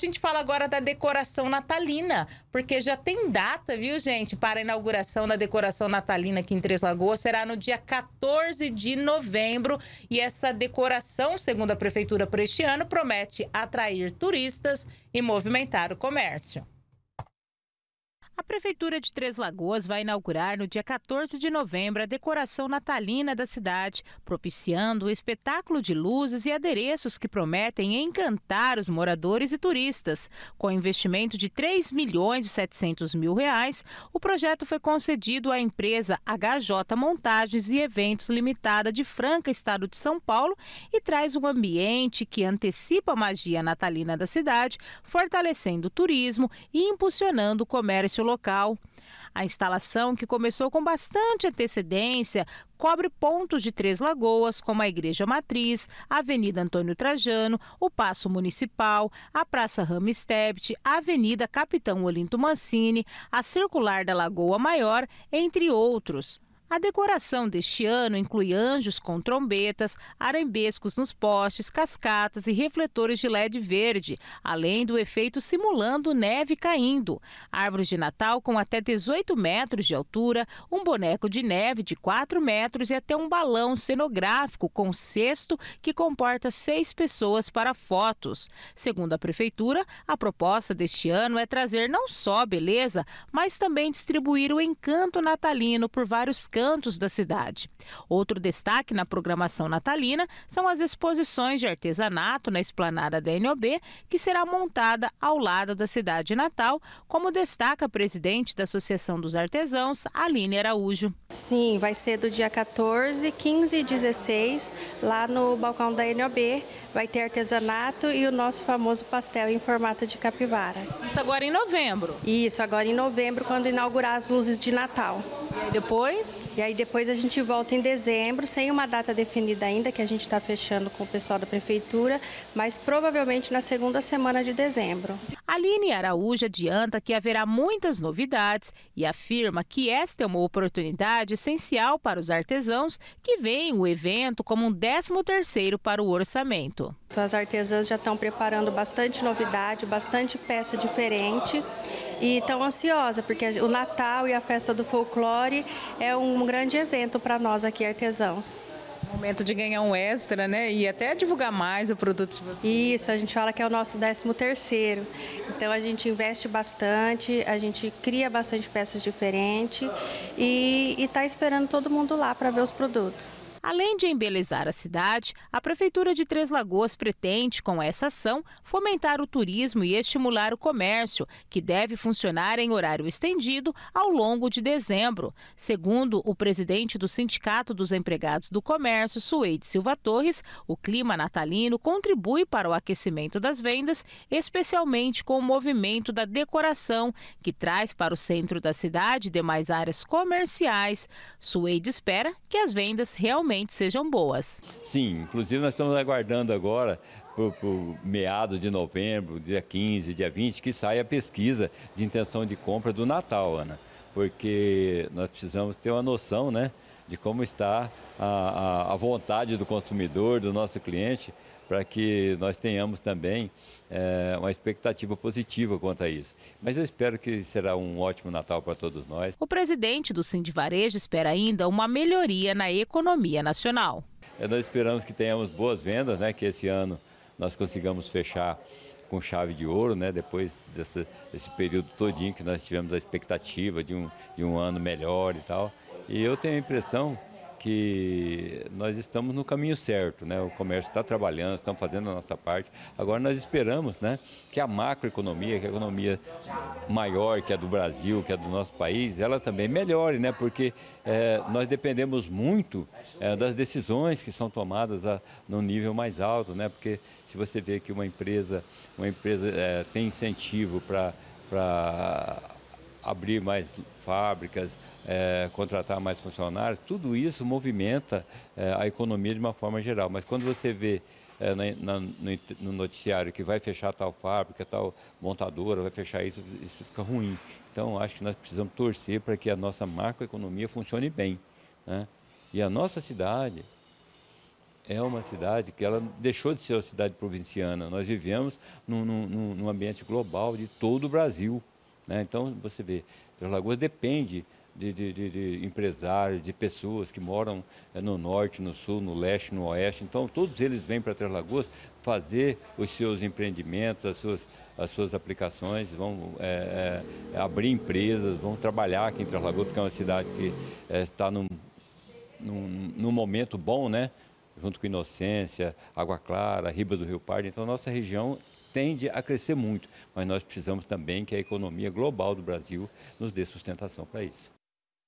gente fala agora da decoração natalina, porque já tem data, viu, gente, para a inauguração da decoração natalina aqui em Três Lagoas. Será no dia 14 de novembro. E essa decoração, segundo a Prefeitura, para este ano, promete atrair turistas e movimentar o comércio. A Prefeitura de Três Lagoas vai inaugurar no dia 14 de novembro a decoração natalina da cidade, propiciando o espetáculo de luzes e adereços que prometem encantar os moradores e turistas. Com investimento de 3 milhões e 700 mil reais, o projeto foi concedido à empresa HJ Montagens e Eventos Limitada de Franca, Estado de São Paulo, e traz um ambiente que antecipa a magia natalina da cidade, fortalecendo o turismo e impulsionando o comércio local. A instalação, que começou com bastante antecedência, cobre pontos de Três Lagoas, como a Igreja Matriz, a Avenida Antônio Trajano, o Paço Municipal, a Praça Ramstept, a Avenida Capitão Olinto Mancini, a Circular da Lagoa Maior, entre outros. A decoração deste ano inclui anjos com trombetas, arambescos nos postes, cascatas e refletores de LED verde, além do efeito simulando neve caindo. Árvores de Natal com até 18 metros de altura, um boneco de neve de 4 metros e até um balão cenográfico com cesto que comporta seis pessoas para fotos. Segundo a prefeitura, a proposta deste ano é trazer não só beleza, mas também distribuir o encanto natalino por vários cantos cantos da cidade. Outro destaque na programação natalina são as exposições de artesanato na esplanada da NOB, que será montada ao lado da cidade natal, como destaca a presidente da Associação dos Artesãos, Aline Araújo. Sim, vai ser do dia 14, 15 e 16, lá no balcão da NOB. Vai ter artesanato e o nosso famoso pastel em formato de capivara. Isso agora em novembro? Isso, agora em novembro, quando inaugurar as luzes de Natal. E depois? E aí depois a gente volta em dezembro, sem uma data definida ainda, que a gente está fechando com o pessoal da prefeitura, mas provavelmente na segunda semana de dezembro. Aline Araújo adianta que haverá muitas novidades e afirma que esta é uma oportunidade essencial para os artesãos que veem o evento como um 13 terceiro para o orçamento. As artesãs já estão preparando bastante novidade, bastante peça diferente e estão ansiosas porque o Natal e a festa do folclore é um grande evento para nós aqui artesãos. Momento de ganhar um extra, né? E até divulgar mais o produto de vocês. Isso, a gente fala que é o nosso 13 terceiro. Então a gente investe bastante, a gente cria bastante peças diferentes e está esperando todo mundo lá para ver os produtos. Além de embelezar a cidade, a Prefeitura de Três Lagoas pretende, com essa ação, fomentar o turismo e estimular o comércio, que deve funcionar em horário estendido ao longo de dezembro. Segundo o presidente do Sindicato dos Empregados do Comércio, Suede Silva Torres, o clima natalino contribui para o aquecimento das vendas, especialmente com o movimento da decoração, que traz para o centro da cidade e demais áreas comerciais. Suede espera que as vendas realmente realmente sejam boas. Sim, inclusive nós estamos aguardando agora por, por meados de novembro, dia 15, dia 20, que saia a pesquisa de intenção de compra do Natal, Ana, porque nós precisamos ter uma noção, né? de como está a, a, a vontade do consumidor, do nosso cliente, para que nós tenhamos também é, uma expectativa positiva quanto a isso. Mas eu espero que será um ótimo Natal para todos nós. O presidente do Sind Varejo espera ainda uma melhoria na economia nacional. É, nós esperamos que tenhamos boas vendas, né, que esse ano nós consigamos fechar com chave de ouro, né? depois desse período todinho que nós tivemos a expectativa de um, de um ano melhor e tal. E eu tenho a impressão que nós estamos no caminho certo, né? O comércio está trabalhando, estamos fazendo a nossa parte. Agora nós esperamos, né, que a macroeconomia, que a economia maior que é do Brasil, que é do nosso país, ela também melhore, né? Porque é, nós dependemos muito é, das decisões que são tomadas a, no nível mais alto, né? Porque se você vê que uma empresa, uma empresa é, tem incentivo para abrir mais fábricas, é, contratar mais funcionários, tudo isso movimenta é, a economia de uma forma geral. Mas quando você vê é, na, na, no noticiário que vai fechar tal fábrica, tal montadora, vai fechar isso, isso fica ruim. Então, acho que nós precisamos torcer para que a nossa macroeconomia funcione bem. Né? E a nossa cidade, é uma cidade que ela deixou de ser uma cidade provinciana. Nós vivemos num, num, num, ambiente global de todo o Brasil. Né? Então, você vê, Três Lagoas depende de, de, de, de, empresários, de pessoas que moram eh, no norte, no sul, no leste, no oeste. Então, todos eles vêm para Três Lagoas fazer os seus empreendimentos, as suas, as suas aplicações, vão é, é, abrir empresas, vão trabalhar aqui em Três Lagoas, porque é uma cidade que está num, num, num momento bom, né? junto com Inocência, Água Clara, Riba do Rio Pardo. Então, nossa região tende a crescer muito, mas nós precisamos também que a economia global do Brasil nos dê sustentação para isso.